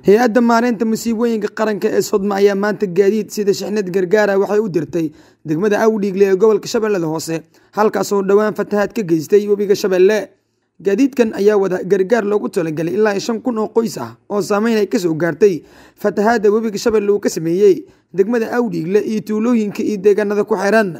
hay-adda maareynta masiibooyinka qaranka ee sodma ayaa maanta gaadiid sida shixnad gargaara waxay u dirtay degmada awdhiigle ee gobolka shabeellada hoose halkaasoo dhowaan fatahaad ka geystay webiga shabeelle gaadiidkan ayaa wada gargaar loogu talagalay ilaa shan kun oo qoys ah oo saameyn ay kasoo gaartay fatahaadda webiga shabeelle uu ka sameeyey degmada awdhiigle iyo tuulooyinka iyo deegaanada ku xeran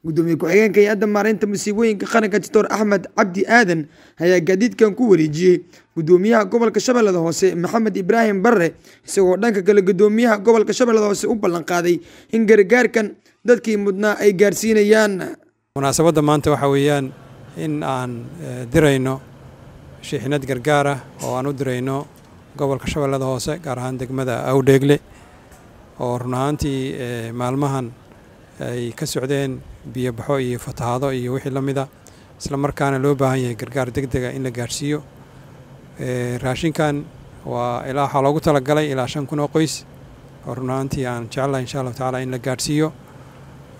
gudoomiye ku-xigeenka hay-adda maareynta masiibooyinka qaranka doctor axmed cabdi aadan ayaa gaadiidkan ku wareejiyey gudoomiyaha gobolka shabeellada hoose maxamed ibraahim barre isagoo dhanka kale gudoomiyaha gobolka shabeellada hoose u ballanqaaday in gargaarkan dadkii mudnaa ay gaarsiinayaan munaasabadda maanta waxa weeyaan in aan eh, dirayno shiixinad gargaar ah oo aan u dirayno gobolka shabeellada hoose gaar ahaan degmada awdheegle oo run ahaantii eh, maalmahan ay ka socdeen biyobaxo iyo fatahaado iyo wixii la mida isla markaana loo baahan yahay gargaar deg dega ah in la gaadhsiiyo eh, raashinkan waa ilaa waxaa loogu talagalay ilaa shan kun oo qoys oo runaantii aan jecelahay insha allahu tacala in la gaadhsiiyo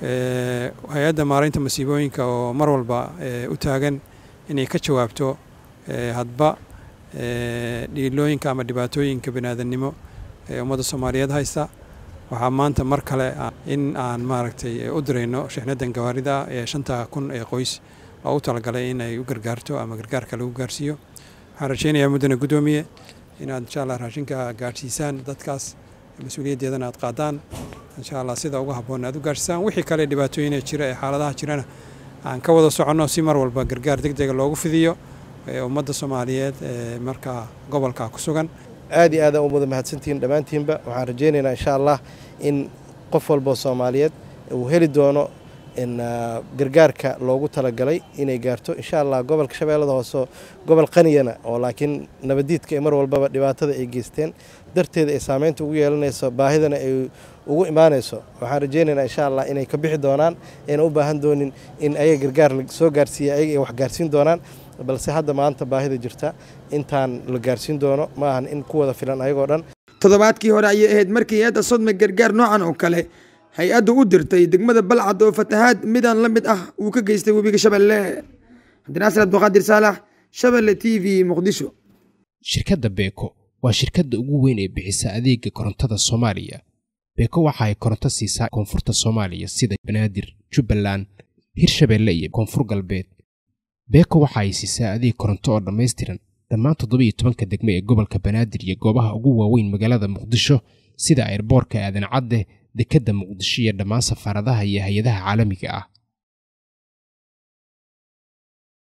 eh, hay-adda maaraynta masiibooyinka oo mar walba eh, u taagan inay ka jawaabto hadba dhiilooyinka ama dhibaatooyinka biniaadamnimo ee ummadda soomaaliyeed haysta waxaa maanta mar kale ah, in aan maaragtay eh, u dirayno shixnadan gawaarida ee eh, shanta kun ee eh, qoys oo u talagalay inay u gargaarto ama gargaarka lagu gaarsiiyo waxaan rajaynayaa muddana guddoomiye inaad insha allah raashinka gaadhsiisaan dadkaas mas-uuliyaddeedana aad qaadaan insha allah sida ugu habboon aad u gaadhsiisaan wixii kale dhibaatooyina jira ee xaaladaha jirana aan ka wada soconno si mar walba gargaar deg dega loogu fidiyo ee ummadda soomaaliyeed ee markaa gobolka ku sugan aad iyo aadaan u mudan mahadsantihiin dhammaantiinba waxaan rajeynaynaa inshaa allah in qof walboo soomaaliyeed uu heli doono ah, gargaarka loogu talagalay inay gaarto insha allah gobolka shabeellada hoose gobol qaniyana oo laakiin nabadiidka ee mar walbaba dhibaatada ay geysteen darteeda ay saameynta ugu yeelanayso baahidana ay ugu imaanayso waxaan rajeynaynaa insha allah inay ka bixi doonaan ayna u baahan doonin in ayaga gargaar soo gaarsiiya ayaga ay wax gaarsiin doonaan balse hadda maanta baahida jirta intaan la gaarsiin doono ma ahan in ku wada filan ayagoo dhan toddobaadkii hore ayay ahayd markii hay-adda sodma gargaar noocan oo kale hay adda u dirtay degmada balcad oo fatahaad midan la mid ah uu ka geystay webiga shabeelle cabdinaasir abduqaadir saalax shabelle t v muqdisho shirkadda beeko waa shirkadda ugu weyn ee bixisa adeega korontada soomaaliya beeko waxa ay koronto siisaa koonfurta soomaaliya sida banaadir jubbaland hirshabeelle iyo koonfur galbeed beeko waxa ay siisaa adeeg koronto oo dhammaystiran dhammaan toddoba iyo tobanka degmo ee gobolka banaadir iyo goobaha ugu waaweyn magaalada muqdisho sida eerboorka aadan cadde dekedda muqdisho iyo dhammaan safaaradaha iyo hay-adaha caalamiga ah